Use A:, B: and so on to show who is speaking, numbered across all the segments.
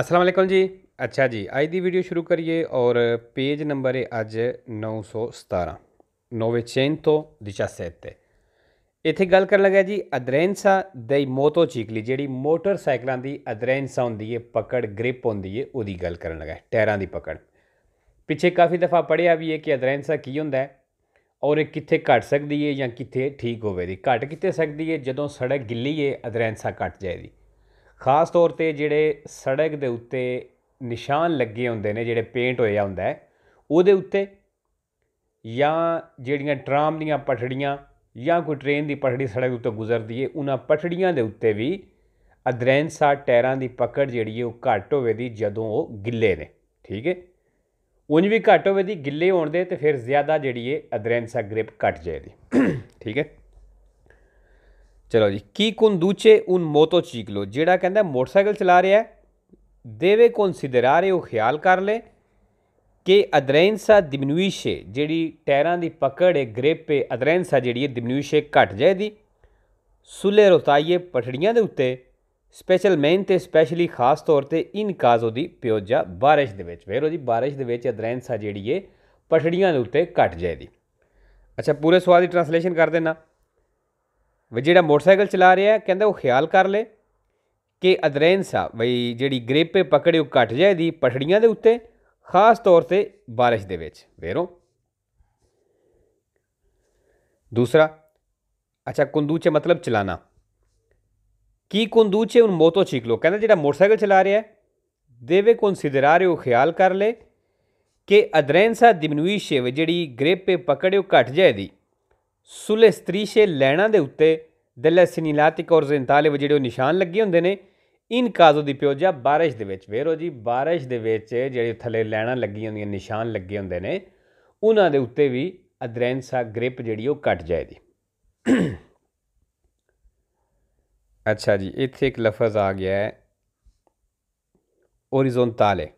A: ਅਸਲਾਮ ਅਲੈਕਮ ਜੀ ਅੱਛਾ ਜੀ ਅੱਜ ਦੀ ਵੀਡੀਓ ਸ਼ੁਰੂ ਕਰੀਏ ਔਰ ਪੇਜ ਨੰਬਰ ਹੈ ਅੱਜ 917 917 ਇੱਥੇ ਗੱਲ ਕਰਨ ਲੱਗਾ ਜੀ ਅਦਰੈਂਸਾ ਦੇ ਮੋਟੋ ਚੀਕਲੀ ਜਿਹੜੀ ਮੋਟਰਸਾਈਕਲਾਂ ਦੀ ਅਦਰੈਂਸਾ ਹੁੰਦੀ ਹੈ ਪਕੜ ਗ੍ਰਿਪ ਹੁੰਦੀ ਹੈ ਉਹਦੀ ਗੱਲ ਕਰਨ ਲੱਗਾ ਟਾਇਰਾਂ ਦੀ ਪਕੜ ਪਿੱਛੇ ਕਾਫੀ ਦਫਾ ਪੜਿਆ ਵੀ ਹੈ ਕਿ ਅਦਰੈਂਸਾ ਕੀ ਹੁੰਦਾ ਹੈ ਔਰ ਇਹ ਕਿੱਥੇ ਘਟ ਸਕਦੀ ਹੈ ਜਾਂ ਕਿੱਥੇ ਠੀਕ ਹੋਵੇਗੀ ਘਟ ਕਿੱਥੇ ਸਕਦੀ ਹੈ ਜਦੋਂ ਸੜਕ ਗਿੱਲੀ ਹੈ ਅਦਰੈਂਸਾ ਘਟ ਜਾਏਗੀ ਖਾਸ ਤੌਰ ਤੇ ਜਿਹੜੇ ਸੜਕ ਦੇ ਉੱਤੇ ਨਿਸ਼ਾਨ ਲੱਗੇ ਹੁੰਦੇ ਨੇ ਜਿਹੜੇ ਪੇਂਟ ਹੋਇਆ ਹੁੰਦਾ ਉਹਦੇ ਉੱਤੇ ਜਾਂ ਜਿਹੜੀਆਂ ਟ੍ਰਾਮ ਦੀਆਂ ਪਟੜੀਆਂ ਜਾਂ ਕੋਈ ਟ੍ਰੇਨ ਦੀ ਪਟੜੀ ਸੜਕ ਉੱਤੇ ਗੁਜ਼ਰਦੀ ਏ ਉਹਨਾਂ ਪਟੜੀਆਂ ਦੇ ਉੱਤੇ ਵੀ ਅਦਰੈਂਸਾ ਟਾਇਰਾਂ ਦੀ ਪਕੜ ਜਿਹੜੀ ਏ ਉਹ ਘੱਟ ਹੋਵੇ ਦੀ ਜਦੋਂ ਉਹ ਗਿੱਲੇ ਨੇ ਠੀਕ ਏ ਉਂਝ ਵੀ ਘੱਟ ਹੋਵੇ ਦੀ ਗਿੱਲੇ ਹੋਣ ਦੇ ਤੇ ਫਿਰ ਜ਼ਿਆਦਾ ਜਿਹੜੀ ਏ ਅਦਰੈਂਸਾ ਗ੍ਰਿਪ ਘਟ ਜਾਏਗੀ ਠੀਕ ਹੈ ਚਲੋ ਜੀ ਕੀ ਕੁੰਦੂਚੇ ਉਨ ਮੋਟੋ ਚੀਕਲੋ ਜਿਹੜਾ ਕਹਿੰਦਾ ਮੋਟਰਸਾਈਕਲ ਚਲਾ ਰਿਹਾ ਦੇਵੇ ਕਨਸੀਡਰਾਰੇ ਉਹ ਖਿਆਲ ਕਰ ਲੈ ਕਿ ਅਦਰੈਂਸਾ ਡਿਮਿਨੂਇਸ਼ੇ ਜਿਹੜੀ ਟਾਇਰਾਂ ਦੀ ਪਕੜ ਹੈ ਗ੍ਰਿਪ ਹੈ ਅਦਰੈਂਸਾ ਜਿਹੜੀ ਹੈ ਡਿਮਿਨੂਇਸ਼ੇ ਘਟ ਜਾਏਦੀ ਸੁਲੇ ਰੋਤਾਈਏ ਪਟੜੀਆਂ ਦੇ ਉੱਤੇ ਸਪੈਸ਼ਲ ਮੈਨ ਤੇ ਸਪੈਸ਼ਲੀ ਖਾਸ ਤੌਰ ਤੇ ਇਨ ਕਾਜ਼ੋ ਦੀ ਪਿਓਜਾ ਬਾਰਿਸ਼ ਦੇ ਵਿੱਚ ਵੇਰੋ ਜੀ ਬਾਰਿਸ਼ ਦੇ ਵਿੱਚ ਅਦਰੈਂਸਾ ਜਿਹੜੀ ਹੈ ਪਟੜੀਆਂ ਦੇ ਉੱਤੇ ਘਟ ਜਾਏਦੀ ਅੱਛਾ ਪੂਰੇ ਸਵਾਲ ਦੀ ਟ੍ਰਾਂਸਲੇਸ਼ਨ ਕਰ ਦੇਣਾ ਵੀ ਜਿਹੜਾ ਮੋਟਰਸਾਈਕਲ ਚਲਾ ਰਿਹਾ ਕਹਿੰਦਾ ਉਹ ਖਿਆਲ ਕਰ ਲੇ ਕਿ ਅਦਰੈਨ ਸਾਹਿਬ ਬਈ ਜਿਹੜੀ ਗ੍ਰੇਪੇ ਪਕੜੇ ਉਹ ਘਟ ਜਾਏ ਦੀ ਪਟੜੀਆਂ ਦੇ ਉੱਤੇ ਖਾਸ ਤੌਰ ਤੇ بارش ਦੇ ਵਿੱਚ ਵੇਰੋ ਦੂਸਰਾ ਅੱਛਾ ਕੁੰਦੂਚੇ ਮਤਲਬ ਚਲਾਣਾ ਕੀ ਕੁੰਦੂਚੇ ਉਹ ਮੋਟੋ ਚੀਕ ਲੋ ਕਹਿੰਦਾ ਜਿਹੜਾ ਮੋਟਰਸਾਈਕਲ ਚਲਾ ਰਿਹਾ ਦੇਵੇ ਕਨਸਿਡਰਾਰੇ ਉਹ ਖਿਆਲ ਕਰ ਲੇ ਕਿ ਅਦਰੈਨਸਾ ਦਿਮਨੂਈ ਸ਼ੇਵ ਜਿਹੜੀ ਗ੍ਰੇਪੇ ਪਕੜਿਓ ਘਟ ਜਾਏ ਦੀ ਸੁਲੇ ਸਤਰੀਸ਼ੇ ਲੈਣਾ ਦੇ ਉੱਤੇ ਦਲਸਿਨੀਲਾਤਿਕ ਔਰ ਜ਼ੈਂਤਾਲੇ ਵ ਜਿਹੜੇ ਨਿਸ਼ਾਨ ਲੱਗੇ ਹੁੰਦੇ ਨੇ ਇਨ ਕਾਜ਼ੋ ਦੀ ਪਿਓਜਾ ਬਾਰਿਸ਼ ਦੇ ਵਿੱਚ ਵੇਰੋ ਜੀ ਬਾਰਿਸ਼ ਦੇ ਵਿੱਚ ਜਿਹੜੇ ਥੱਲੇ ਲੈਣਾ ਲੱਗੀਆਂ ਹੁੰਦੀਆਂ ਨਿਸ਼ਾਨ ਲੱਗੇ ਹੁੰਦੇ ਨੇ ਉਹਨਾਂ ਦੇ ਉੱਤੇ ਵੀ ਅਦਰੈਂਸਾ ਗ੍ਰਿਪ ਜਿਹੜੀ ਉਹ ਕੱਟ ਜਾਏਗੀ ਅੱਛਾ ਜੀ ਇੱਥੇ ਇੱਕ ਲਫ਼ਜ਼ ਆ ਗਿਆ ਹੈ ਹੋਰੀਜ਼ੋਨਟਾਲੇ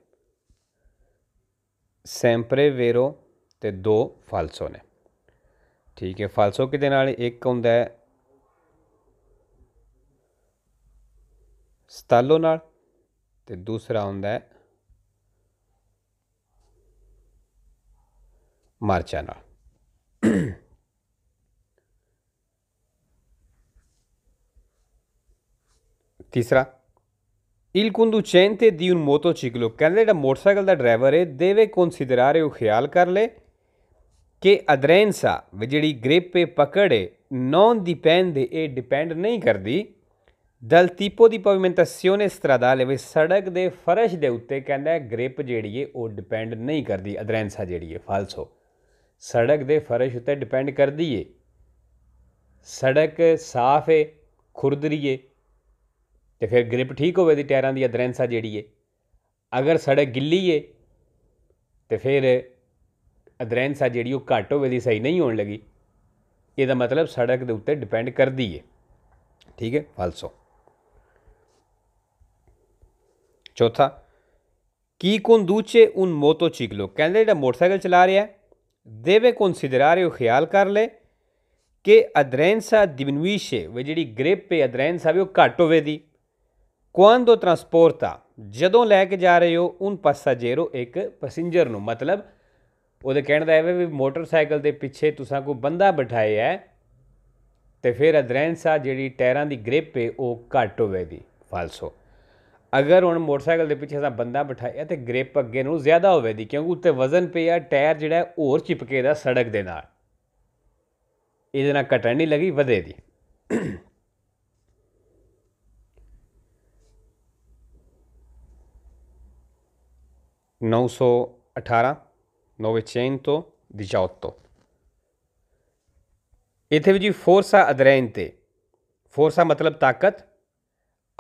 A: ਸੈਂਪਰੇ ਵੇਰੋ ਤੇ ਦੋ ਫਾਲਸੋ ਨੇ ਠੀਕ ਹੈ ਫਾਲਸੋ ਕਿਹਦੇ ਨਾਲ ਇੱਕ ਹੁੰਦਾ ਹੈ ਸਤਾਲੋ ਨਾਲ ਤੇ ਦੂਸਰਾ ਹੁੰਦਾ ਹੈ ਮਾਰਚਾ ਨਾਲ ਤੀਸਰਾ Il conducente di un motociclo, ਕਹਿੰਦੇ ਜਿਹੜਾ ਮੋਟਰਸਾਈਕਲ ਦਾ ਡਰਾਈਵਰ ਹੈ ਦੇਵੇ ਕਨਸੀਡਰਾਰੇ ਉਹ ਖਿਆਲ ਕਰ ਲੇ ਕਿ ਅਦਰੈਂਸਾ ਵੀ ਜਿਹੜੀ ਤੇ ਪਕੜੇ non ਦੇ ਇਹ ਡਿਪੈਂਡ ਨਹੀਂ ਕਰਦੀ ਦਲ ਦੀ di pavimentazione stradale ਵੀ ਸੜਕ ਦੇ ਫਰਸ਼ ਦੇ ਉੱਤੇ ਕਹਿੰਦਾ ਹੈ ਗ੍ਰਿਪ ਜਿਹੜੀ ਹੈ ਉਹ ਡਿਪੈਂਡ ਨਹੀਂ ਕਰਦੀ ਅਦਰੈਂਸਾ ਜਿਹੜੀ ਹੈ ਫਾਲਸੋ ਸੜਕ ਦੇ ਫਰਸ਼ ਉੱਤੇ ਡਿਪੈਂਡ ਕਰਦੀ ਏ ਸੜਕ ਸਾਫ਼ ਏ ਖੁਰਦਰੀ ਏ ਤੇ ਫਿਰ ਗ੍ਰਿਪ ਠੀਕ ਹੋਵੇ ਦੀ ਟਾਇਰਾਂ ਦੀ ਅਦਰੈਂਸਾ ਜਿਹੜੀ ਏ ਅਗਰ ਸੜਕ ਗਿੱਲੀ ਏ ਤੇ ਫਿਰ ਅਧਰੈਂਸ ਆ ਜਿਹੜੀ ਉਹ ਘੱਟ ਹੋਵੇ ਦੀ ਸਹੀ ਨਹੀਂ ਹੋਣ ਲੱਗੀ ਇਹਦਾ ਮਤਲਬ ਸੜਕ ਦੇ ਉੱਤੇ ਡਿਪੈਂਡ ਕਰਦੀ ਏ ਠੀਕ ਹੈ ਫਾਲਸੋ ਚੌਥਾ ਕੀ ਕੰਦੂਚੇ ਉਨ ਚਿਕ ਲੋ ਕਹਿੰਦੇ ਜਿਹੜਾ ਮੋਟਰਸਾਈਕਲ ਚਲਾ ਰਿਹਾ ਦੇਵੇ ਕਨਸਿਡਰਾਰੇ ਰਿਓ ਖਿਆਲ ਕਰ ਲੈ ਕਿ ਅਦਰੈਂਸਾ ਦਿਵਨਵੀਸ਼ੇ ਵੇ ਜਿਹੜੀ ਗ੍ਰਿਪ ਹੈ ਅਦਰੈਂਸਾ ਵੀ ਉਹ ਘੱਟ ਹੋਵੇ ਦੀ ਕੁਆਂਦੋ ਟਰਾਂਸਪੋਰਟਾ ਜਦੋਂ ਲੈ ਕੇ ਜਾ ਰਹੇ ਹੋ ਉਨ ਜੇਰੋ ਇੱਕ ਪੈਸੇਂਜਰ ਨੂੰ ਮਤਲਬ ਉਹਦੇ ਕਹਿਣ ਦਾ ਐਵੇਂ ਵੀ ਮੋਟਰਸਾਈਕਲ ਦੇ ਪਿੱਛੇ ਤੁਸੀਂ ਕੋਈ ਬੰਦਾ ਬਿਠਾਇਆ ਹੈ ਤੇ ਫਿਰ ਅਦਰੈਂਸਾ ਜਿਹੜੀ ਟਾਇਰਾਂ ਦੀ ਗ੍ਰਿਪ ਹੈ ਉਹ ਘੱਟ ਹੋਵੇ ਫਾਲਸੋ ਅਗਰ ਹੁਣ ਮੋਟਰਸਾਈਕਲ ਦੇ ਪਿੱਛੇ ਦਾ ਬੰਦਾ ਬਿਠਾਇਆ ਤੇ ਗ੍ਰਿਪ ਅੱਗੇ ਨੂੰ ਜ਼ਿਆਦਾ ਹੋਵੇ ਦੀ ਕਿਉਂਕਿ ਉੱਤੇ ਵਜ਼ਨ ਪਿਆ ਟਾਇਰ ਜਿਹੜਾ ਹੋਰ ਚਿਪਕੇ ਦਾ ਸੜਕ ਦੇ ਨਾਲ ਇਹਦੇ ਨਾਲ ਘਟਣ ਨਹੀਂ ਲੱਗੀ ਵਧੇ ਦੀ ਨੌ ਸੌ 18 918 ਇੱਥੇ ਵੀ ਜੀ ਫੋਰਸਾ ਅਦਰੈਨ ਤੇ ਫੋਰਸਾ ਮਤਲਬ ਤਾਕਤ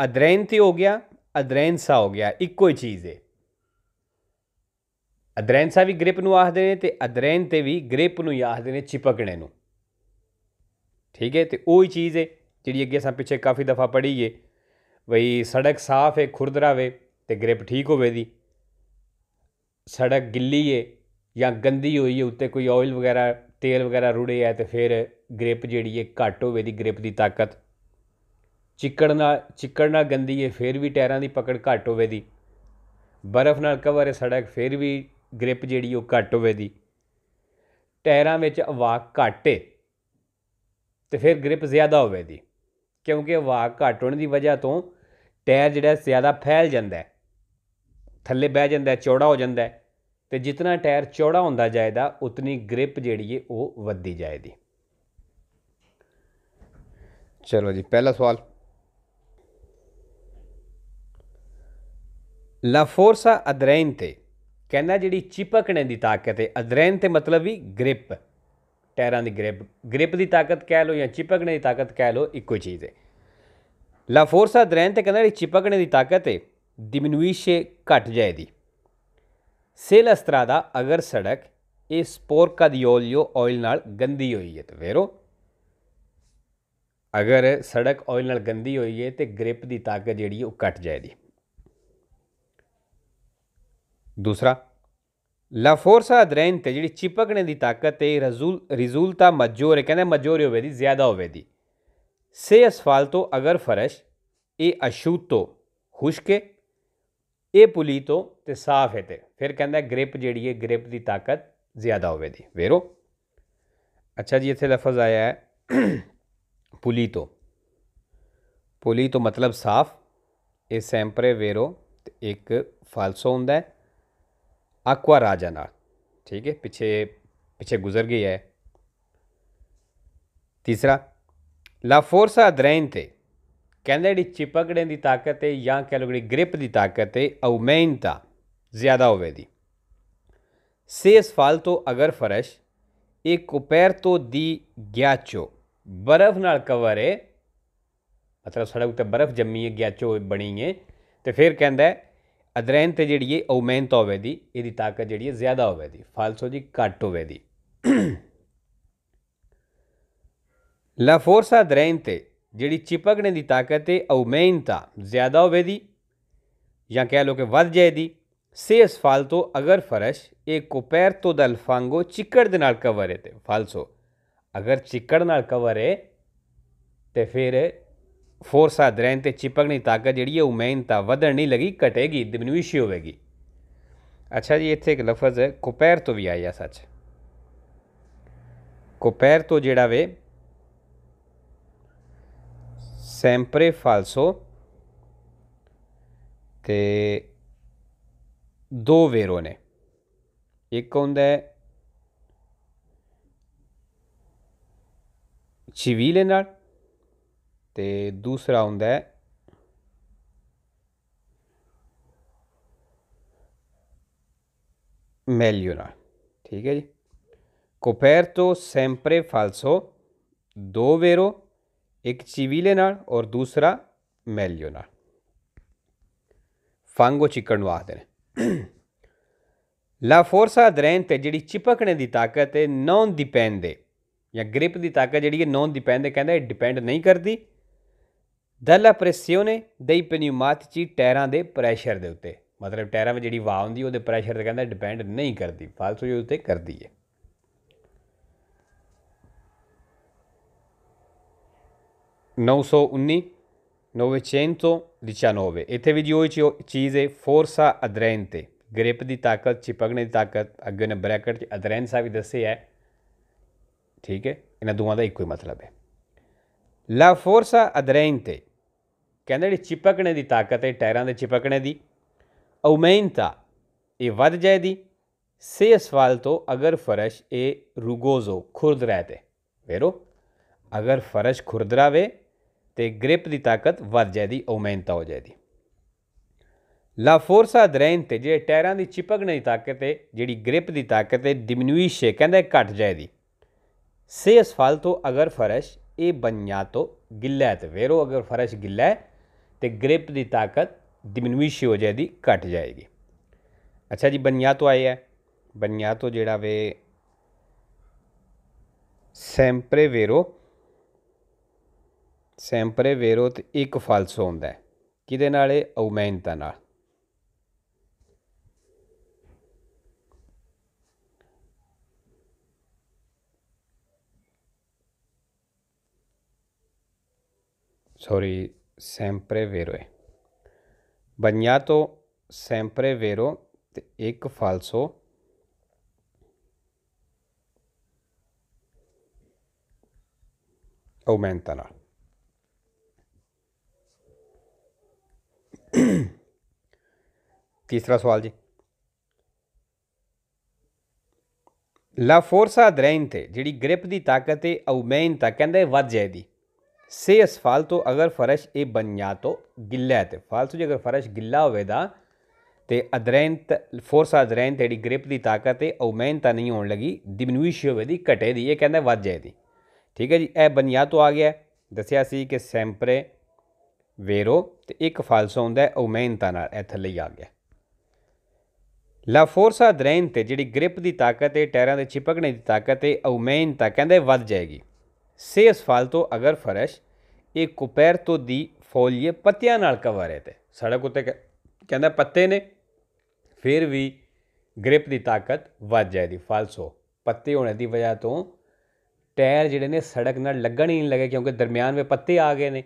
A: ਅਦਰੈਨ ਹੋ ਗਿਆ ਅਦਰੈਨਸਾ ਹੋ ਗਿਆ ਇੱਕੋ ਹੀ ਚੀਜ਼ ਹੈ ਅਦਰੈਨਸਾ ਵੀ ਗ੍ਰਿਪ ਨੂੰ ਆਖਦੇ ਨੇ ਤੇ ਅਦਰੈਨ ਤੇ ਵੀ ਗ੍ਰਿਪ ਨੂੰ ਆਖਦੇ ਨੇ ਚਿਪਕਣੇ ਨੂੰ ਠੀਕ ਹੈ ਤੇ ਉਹ ਹੀ ਚੀਜ਼ ਹੈ ਜਿਹੜੀ ਅੱਗੇ ਸਾਂ ਪਿੱਛੇ ਕਾਫੀ ਦਫਾ ਪੜ੍ਹੀ ਹੈ ਵਈ ਸੜਕ ਸਾਫ਼ ਹੈ ਖੁਰਦਰਾਵੇ ਤੇ ਗ੍ਰਿਪ ਠੀਕ ਹੋਵੇ ਦੀ ਸੜਕ ਗਿੱਲੀ ਹੈ ਜਾਂ ਗੰਦੀ ਹੋਈ ਹੈ ਉੱਤੇ ਕੋਈ ਆਇਲ ਵਗੈਰਾ ਤੇਲ ਵਗੈਰਾ ਰੁੜੇ ਹੈ ਤੇ ਫਿਰ ਗ੍ਰਿਪ ਜਿਹੜੀ ਹੈ ਘੱਟ ਹੋਵੇ ਦੀ ਗ੍ਰਿਪ ਦੀ ਤਾਕਤ ਚਿੱਕੜ ਨਾਲ ਚਿੱਕੜ ਨਾਲ ਗੰਦੀ ਹੈ ਫਿਰ ਵੀ ਟਾਇਰਾਂ ਦੀ ਪਕੜ ਘੱਟ ਹੋਵੇ ਦੀ ਬਰਫ਼ ਨਾਲ ਕਵਰ ਹੈ ਸੜਕ ਫਿਰ ਵੀ ਗ੍ਰਿਪ ਜਿਹੜੀ ਉਹ ਘੱਟ ਹੋਵੇ ਦੀ ਟਾਇਰਾਂ ਵਿੱਚ ਵਾਕ ਘੱਟ ਹੈ ਤੇ ਫਿਰ ਗ੍ਰਿਪ ਜ਼ਿਆਦਾ ਹੋਵੇ ਦੀ ਕਿਉਂਕਿ ਵਾਕ ਘੱਟ ਹੋਣ ਦੀ ਵਜ੍ਹਾ ਤੋਂ ਟਾਇਰ ਜਿਹੜਾ ਜ਼ਿਆਦਾ ਫੈਲ ਜਾਂਦਾ ਹੈ ਥੱਲੇ ਬਹਿ ਜਾਂਦਾ ਹੈ ਚੌੜਾ ਹੋ ਜਾਂਦਾ ਹੈ ਤੇ ਜਿੰਨਾ ਟਾਇਰ ਚੌੜਾ ਹੁੰਦਾ ਜਾਏਦਾ ਉਤਨੀ ਗ੍ਰਿਪ ਜਿਹੜੀ ਏ ਉਹ ਵੱਧਦੀ ਜਾਏਦੀ ਚਲੋ ਜੀ ਪਹਿਲਾ ਸਵਾਲ ਲਾ ਫੋਰਸਾ ਅਦਰੈਨ ਤੇ ਕਹਿੰਦਾ ਜਿਹੜੀ ਚਿਪਕਣੇ ਦੀ ਤਾਕਤ ਹੈ ਅਦਰੈਨ ਤੇ ਮਤਲਬ ਵੀ ਗ੍ਰਿਪ ਟਾਇਰਾਂ ਦੀ ਗ੍ਰਿਪ ਗ੍ਰਿਪ ਦੀ ਤਾਕਤ ਕਹਿ ਲੋ ਜਾਂ ਚਿਪਕਣੇ ਦੀ ਤਾਕਤ ਕਹਿ ਲੋ ਇੱਕੋ ਚੀਜ਼ ਹੈ ਲਾ ਫੋਰਸਾ ਅਦਰੈਨ ਤੇ ਕਹਿੰਦਾ ਜਿਹੜੀ ਚਿਪਕਣੇ ਦੀ ਤਾਕਤ ਹੈ ਡਿਮਿਨੂਇਸ਼ੇ ਘਟ ਜਾਏਦੀ ਸੇਲ ਅਸਤਰਾਦਾ ਅਗਰ ਸੜਕ ਇਹ ਸਪੋਰ ਕਾ ਦਿਓਲਿਓ ਆਇਲ ਨਾਲ ਗੰਦੀ ਹੋਈ ਹੈ ਤੇ ਵੇਰੋ ਅਗਰ ਸੜਕ ਆਇਲ ਨਾਲ ਗੰਦੀ ਹੋਈ ਹੈ ਤੇ ਗ੍ਰਿਪ ਦੀ ਤਾਕਤ ਜਿਹੜੀ ਉਹ ਘਟ ਜਾਏਗੀ ਦੂਸਰਾ ਲਾ ਫੋਰਸਾ ਡਰੇਨ ਤੇ ਜਿਹੜੀ ਚਿਪਕਣੇ ਦੀ ਤਾਕਤ ਤੇ ਰਜ਼ੂਲ ਰਿਜ਼ੂਲਤਾ ਮਜੋਰ ਕਹਿੰਦੇ ਮਜੋਰ ਹੋਵੇ ਦੀ ਜ਼ਿਆਦਾ ਹੋਵੇ ਦੀ ਸੇ ਅਸਫਾਲਤੋ ਅਗਰ ਫਰਸ਼ ਇਹ ਅਸ਼ੂਤੋ ਖੁਸ਼ਕੇ ਇਹ ਪੁਲੀ ਤੋਂ ਤੇ ਸਾਫ਼ ਹੈ ਤੇ ਫਿਰ ਕਹਿੰਦਾ ਗ੍ਰਿਪ ਜਿਹੜੀ ਹੈ ਗ੍ਰਿਪ ਦੀ ਤਾਕਤ ਜ਼ਿਆਦਾ ਹੋਵੇਗੀ ਵੇਰੋ ਅੱਛਾ ਜੀ ਇੱਥੇ ਲਫ਼ਜ਼ ਆਇਆ ਹੈ ਪੁਲੀ ਤੋਂ ਪੁਲੀ ਤੋਂ ਮਤਲਬ ਸਾਫ਼ ਇਹ ਸੈਂਪਰੇ ਵੇਰੋ ਤੇ ਇੱਕ ਫਾਲਸੋ ਹੁੰਦਾ ਹੈ ਆਕਵਾ ਰਾਜਾ ਨਾਲ ਠੀਕ ਹੈ ਪਿੱਛੇ ਪਿੱਛੇ ਗੁਜ਼ਰ ਗਈ ਹੈ ਤੀਸਰਾ ਲਾ ਫੋਰਸਾ ਅਦਰੈਨ ਤੇ ਕਹਿੰਦੇ ਜਿਹੜੀ ਚਿਪਕੜੇ ਦੀ ਤਾਕਤ ਹੈ ਜਾਂ ਕਹ ਲੋ ਜਿਹੜੀ ਗ੍ਰਿਪ ਦੀ ਤਾਕਤ ਹੈ ਔਮੈਨਤਾ ਜ਼ਿਆਦਾ ਹੋਵੇਗੀ ਸੇ ਅਸਫਾਲਤੋ ਅਗਰ ਫਰਸ਼ ਇੱਕ ਕੋਪੈਰ ਤੋਂ ਦੀ ਗਿਆਚੋ ਬਰਫ਼ ਨਾਲ ਕਵਰ ਹੈ ਮਤਲਬ ਸੜਕ ਤੇ ਬਰਫ਼ ਜੰਮੀ ਹੈ ਗਿਆਚੋ ਬਣੀ ਹੈ ਤੇ ਫਿਰ ਕਹਿੰਦਾ ਅਦਰੈਨ ਤੇ ਜਿਹੜੀ ਹੈ ਔਮੈਨਤਾ ਹੋਵੇਗੀ ਇਹਦੀ ਤਾਕਤ ਜਿਹੜੀ ਹੈ ਜ਼ਿਆਦਾ ਹੋਵੇਗੀ ਫਾਲਸੋ ਜੀ ਘੱਟ ਹੋਵੇਗੀ ਲਾ ਫੋਰਸਾ ਅਦਰੈਨ ਤੇ ਜਿਹੜੀ ਚਿਪਕਣੇ ਦੀ ਤਾਕਤ ਹੈ ਔਮੈਨਤਾ ਜ਼ਿਆਦਾ ਹੋਵੇਦੀ ਜਾਂ ਕਹਿ ਲੋ ਕਿ ਵੱਧ ਦੀ ਸੇ ਅਸਫਾਲਤੋ ਅਗਰ ਫਰਸ਼ ਇੱਕ ਕੋਪੈਰ ਤੋਂ ਦਲ ਫਾਂਗੋ ਚਿੱਕੜ ਦੇ ਨਾਲ ਕਵਰ ਹੈ ਤੇ ਫਾਲਸੋ ਅਗਰ ਚਿੱਕੜ ਨਾਲ ਕਵਰ ਹੈ ਤੇ ਫਿਰ ਫੋਰਸ ਆ ਦਰੈਨ ਤੇ ਚਿਪਕਣੀ ਤਾਕਤ ਜਿਹੜੀ ਹੈ ਉਹ ਉਮੈਨਤਾ ਵਧਣ ਨਹੀਂ ਲੱਗੀ ਘਟੇਗੀ ਡਿਮਿਨਿਸ਼ ਹੋਵੇਗੀ ਅੱਛਾ ਜੀ ਇੱਥੇ ਇੱਕ ਲਫ਼ਜ਼ ਹੈ ਕੋਪੈਰ ਤੋਂ ਵੀ ਆਇਆ ਸੱਚ ਕੋਪੈਰ ਤੋਂ ਜਿਹੜਾ ਵੇ sempre falso ते दो वेरो ने इक होंदा ऐ सिविल नाल ते दूसरा होंदा ऐ मेलियो नाल ठीक ऐ जी कोपर्तो sempre falso, dovero ਇੱਕ ਚਿਵੀਲੇ ਨਾਲ ਔਰ ਦੂਸਰਾ ਮੈਲਿਓ ਨਾਲ ਫਾਂਗੋ ਚਿਕਨ ਨੂੰ ਆਖਦੇ ਨੇ ਲਾ ਫੋਰਸਾ ਦਰੈਨ ਤੇ ਜਿਹੜੀ ਚਿਪਕਣੇ ਦੀ ਤਾਕਤ ਹੈ ਨੌਨ ਡਿਪੈਂਡ ਹੈ ਜਾਂ ਗ੍ਰਿਪ ਦੀ ਤਾਕਤ ਜਿਹੜੀ ਹੈ ਨੌਨ ਡਿਪੈਂਡ ਹੈ ਕਹਿੰਦਾ ਇਹ ਡਿਪੈਂਡ ਨਹੀਂ ਕਰਦੀ ਦਲਾ ਪ੍ਰੈਸਿਓਨੇ ਦੇ ਪਨਿਊਮਾਤਚੀ ਟਾਇਰਾਂ ਦੇ ਪ੍ਰੈਸ਼ਰ ਦੇ ਉੱਤੇ ਮਤਲਬ ਟਾਇਰਾਂ ਵਿੱਚ ਜਿਹੜੀ ਵਾਹ ਹੁੰਦੀ ਉਹਦੇ ਪ੍ਰੈਸ਼ਰ ਤੇ ਕਹਿੰਦਾ ਡਿਪੈਂਡ ਨਹੀਂ ਕਰਦੀ ਫਾਲਸੂ ਦੇ ਉੱਤੇ ਕਰਦੀ ਹੈ 919 919 ਇੱਥੇ ਵੀ ਜੀ ਉਹ ਚੀਜ਼ ਹੈ ਫੋਰਸਾ ਅਦਰੈਂਤੇ ਗ੍ਰਿਪ ਦੀ ਤਾਕਤ ਚਿਪਕਣੇ ਦੀ ਤਾਕਤ ਅੱਗੇ ਨੇ ਬ੍ਰੈਕਟ ਚ ਅਦਰੈਂਸਾ ਵੀ ਦੱਸਿਆ ਹੈ ਠੀਕ ਹੈ ਇਹਨਾਂ ਦੋਵਾਂ ਦਾ ਇੱਕੋ ਹੀ ਮਤਲਬ ਹੈ ਲਾ ਫੋਰਸਾ ਅਦਰੈਂਤੇ ਕਹਿੰਦੇ ਜਿਹੜੀ ਚਿਪਕਣੇ ਦੀ ਤਾਕਤ ਹੈ ਟਾਇਰਾਂ ਦੇ ਚਿਪਕਣੇ ਦੀ ਉਮੈਂਤਾ ਇਹ ਵੱਧ ਜਾਏ ਦੀ ਸੇ ਸਵਾਲ ਤੋਂ ਅਗਰ ਫਰਸ਼ ਇਹ ਰੁਗੋਜ਼ੋ ਖੁਰਦ ਰਹਤੇ ਵੇਰੋ ਅਗਰ ਫਰਸ਼ ਖੁਰਦਰਾਵੇ ਤੇ ਗ੍ਰਿਪ ਦੀ ਤਾਕਤ ਵੱਧ ਉਹ ਮਹਿੰਤਾ ਹੋ ਜਾਂਦੀ ਲਾ ਫੋਰਸਾ ਦਰੈਨ ਤੇ ਜੇ ਟਾਇਰਾਂ ਦੀ ਚਿਪਕਣ ਦੀ ਤਾਕਤ ਤੇ ਜਿਹੜੀ ਗ੍ਰਿਪ ਦੀ ਤਾਕਤ ਹੈ ਡਿਮਿਨੂਇਸ਼ ਹੈ ਕਹਿੰਦਾ ਘਟ ਜਾਂਦੀ ਸੇ ਤੋਂ ਅਗਰ ਫਰਸ਼ ਇਹ ਤੋਂ ਗਿੱਲਾ ਤੇ ਵੇਰੋ ਅਗਰ ਫਰਸ਼ ਗਿੱਲਾ ਤੇ ਗ੍ਰਿਪ ਦੀ ਤਾਕਤ ਡਿਮਿਨੂਇਸ਼ ਹੋ ਜਾਂਦੀ ਘਟ ਜਾਏਗੀ ਅੱਛਾ ਜੀ ਤੋਂ ਆਇਆ ਤੋਂ ਜਿਹੜਾ ਵੇ ਸੈਂਪਰੇ ਵੇਰੋ sempre vero ਇੱਕ ਫਾਲਸ falso ਹੈ ਕਿਹਦੇ ਨਾਲ ਇਹ sorry, sempre vero Bagnato sempre vero, ec falso. Aumentano. ਤੀਸਰਾ ਸਵਾਲ ਜੀ ਲਾ ਫੋਰਸਾ ਦ੍ਰੈਨ ਤੇ ਜਿਹੜੀ ਗ੍ਰਿਪ ਦੀ ਤਾਕਤ ਹੈ ਔਮੈਨ ਤਾਂ ਕਹਿੰਦੇ ਵੱਧ ਜਾਏਦੀ ਸੇ ਅਸਫਾਲ ਤੋਂ ਅਗਰ ਫਰਸ਼ ਇਹ ਜਾ ਤੋ ਗਿੱਲਾ ਤੇ ਫਾਲਤੂ ਜੇ ਅਗਰ ਫਰਸ਼ ਗਿੱਲਾ ਹੋਵੇਦਾ ਤੇ ਅਦਰੈਨ ਫੋਰਸਾ ਅਦਰੈਨ ਤੇ ਜਿਹੜੀ ਗ੍ਰਿਪ ਦੀ ਤਾਕਤ ਹੈ ਔਮੈਨ ਤਾਂ ਨਹੀਂ ਹੋਣ ਲੱਗੀ ਦੀ ਘਟੇ ਦੀ ਇਹ ਕਹਿੰਦਾ ਵੱਧ ਜਾਏਦੀ ਠੀਕ ਹੈ ਜੀ ਇਹ ਬਨਿਆ ਤੋਂ ਆ ਗਿਆ ਦੱਸਿਆ ਸੀ ਕਿ ਸੈਂਪਰੇ ਵੇਰੋ ਤੇ ਇੱਕ ਫਾਲਸਾ ਹੁੰਦਾ ਓਮੈਨਤਾ ਨਾਲ ਇੱਥੇ ਲਈ ਆ ਗਿਆ ਲਾ ਫੋਰਸਾ ਦ੍ਰੈਨ ਤੇ ਜਿਹੜੀ ਗ੍ਰਿਪ ਦੀ ਤਾਕਤ ਹੈ ਟਾਇਰਾਂ ਦੇ ਚਿਪਕਣੇ ਦੀ ਤਾਕਤ ਹੈ ਓਮੈਨਤਾ ਕਹਿੰਦੇ ਵੱਧ ਜਾਏਗੀ ਸੇ ਅਸਫਾਲਤੋ ਅਗਰ ਫਰਸ਼ ਕੁਪੈਰ ਤੋਂ ਦੀ ਫੋਲੀਏ ਪੱਤਿਆਂ ਨਾਲ ਕਵਰ ਹੈ ਤੇ ਸੜਕ ਉੱਤੇ ਕਹਿੰਦਾ ਪੱਤੇ ਨੇ ਫਿਰ ਵੀ ਗ੍ਰਿਪ ਦੀ ਤਾਕਤ ਵੱਧ ਜਾਏਗੀ ਫਾਲਸੋ ਪੱਤੇ ਹੋਣ ਦੀ ਵਜ੍ਹਾ ਤੋਂ ਟਾਇਰ ਜਿਹੜੇ ਨੇ ਸੜਕ ਨਾਲ ਲੱਗਣ ਹੀ ਨਹੀਂ ਲੱਗੇ ਕਿਉਂਕਿ ਦਰਮਿਆਨ ਵਿੱਚ ਪੱਤੇ ਆ ਗਏ ਨੇ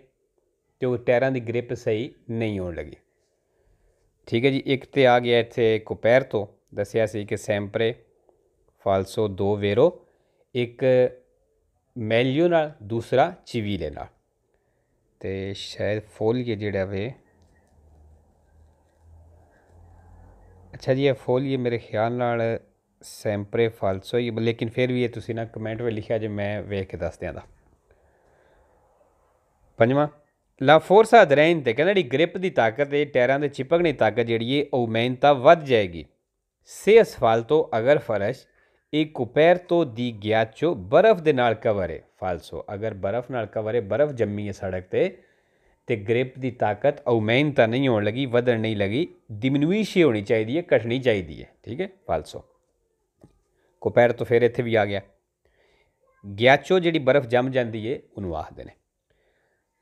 A: ਕਿਉਂਕਿ ਟਾਇਰਾਂ ਦੀ ਗ੍ਰਿਪ ਸਹੀ ਨਹੀਂ ਹੋਣ ਲੱਗੀ ਠੀਕ ਹੈ ਜੀ ਇੱਕ ਤੇ ਆ ਗਿਆ ਇੱਥੇ ਕੁਪੈਰ ਤੋਂ ਦੱਸਿਆ ਸੀ ਕਿ ਸੈਂਪਰੇ ਫਾਲਸੋ ਦੋ ਵੇਰੋ ਇੱਕ ਮੈਲਿਓ ਨਾਲ ਦੂਸਰਾ ਚਿਵੀ ਲੈਣਾ ਤੇ ਸ਼ਾਇਦ ਫੋਲੀਏ ਜਿਹੜਾ ਵੇ ਅੱਛਾ ਜੀ ਇਹ ਫੋਲੀਏ ਮੇਰੇ ਖਿਆਲ ਨਾਲ ਸੈਂਪਰੇ ਫਾਲਸੋ ਹੀ ਲੇਕਿਨ ਫਿਰ ਵੀ ਇਹ ਤੁਸੀਂ ਨਾ ਕਮੈਂਟ ਵਿੱਚ ਲਿਖਿਆ ਜੇ ਮੈਂ ਵੇਖ ਕੇ ਦੱਸ ਦਿਆਂ ਦਾ ਪੰਜਵਾਂ ਲਾ ਫੋਰਸਾ ਦਰੇਨ ਤੇ ਕਹਿੰਦਾ ਜਿਹੜੀ ਗ੍ਰਿਪ ਦੀ ਤਾਕਤ ਤੇ ਟਾਇਰਾਂ ਦੇ ਚਿਪਕਣ ਦੀ ਤਾਕਤ ਜਿਹੜੀ ਹੈ ਉਹ ਮਿਹਨਤਾ ਵੱਧ ਜਾਏਗੀ ਸੇ ਅਸਫਾਲਤੋ ਅਗਰ ਫਰਸ਼ ਇੱਕ ਕੁਪੈਰ ਤੋਂ ਦੀ ਗਿਆਚੋ ਬਰਫ਼ ਦੇ ਨਾਲ ਕਵਰ ਹੈ ਫਾਲਸੋ ਅਗਰ ਬਰਫ਼ ਨਾਲ ਕਵਰ ਹੈ ਬਰਫ਼ ਜੰਮੀ ਹੈ ਸੜਕ ਤੇ ਤੇ ਗ੍ਰਿਪ ਦੀ ਤਾਕਤ ਉਹ ਮਿਹਨਤਾ ਨਹੀਂ ਹੋਣ ਲੱਗੀ ਵਧਣ ਨਹੀਂ ਲੱਗੀ ਡਿਮਿਨੂਇਸ਼ ਹੋਣੀ ਚਾਹੀਦੀ ਹੈ ਘਟਣੀ ਚਾਹੀਦੀ ਹੈ ਠੀਕ ਹੈ ਫਾਲਸੋ ਕੁਪੈਰ ਤੋਂ ਫਿਰ ਇੱਥੇ ਵੀ ਆ ਗਿਆ ਗਿਆਚੋ ਜਿਹੜੀ ਬਰਫ਼ ਜੰਮ ਜਾਂਦੀ ਹੈ ਉਹਨੂੰ ਆਖਦੇ ਨੇ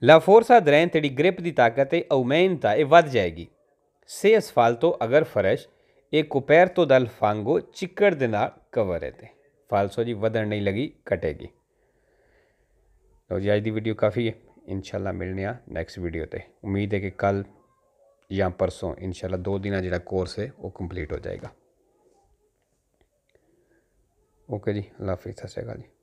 A: La forza drente di grip di taccate aumenta e ਵੱਧ ਜਾਏਗੀ। Se asfalto agar farash e coperto dal fango chikkad de naal cover hai the. Falso ji vadhan nahi lagi kategi. ਲੋ ਜੀ ਅੱਜ ਦੀ ਵੀਡੀਓ ਕਾਫੀ ਹੈ ਇਨਸ਼ਾਅੱਲਾ ਮਿਲਨੇ ਆ ਨੈਕਸਟ ਵੀਡੀਓ ਤੇ ਉਮੀਦ ਹੈ ਕਿ ਕੱਲ ਜਾਂ ਪਰਸੋਂ ਇਨਸ਼ਾਅੱਲਾ ਦੋ ਦਿਨਾਂ ਜਿਹੜਾ ਕੋਰਸ ਹੈ ਉਹ ਕੰਪਲੀਟ ਹੋ ਜਾਏਗਾ ਓਕੇ ਜੀ ਅੱਲਾ ਹਾਫਿਜ਼ ਸਤਿ ਸ਼੍ਰੀ ਅਕਾਲ ਜੀ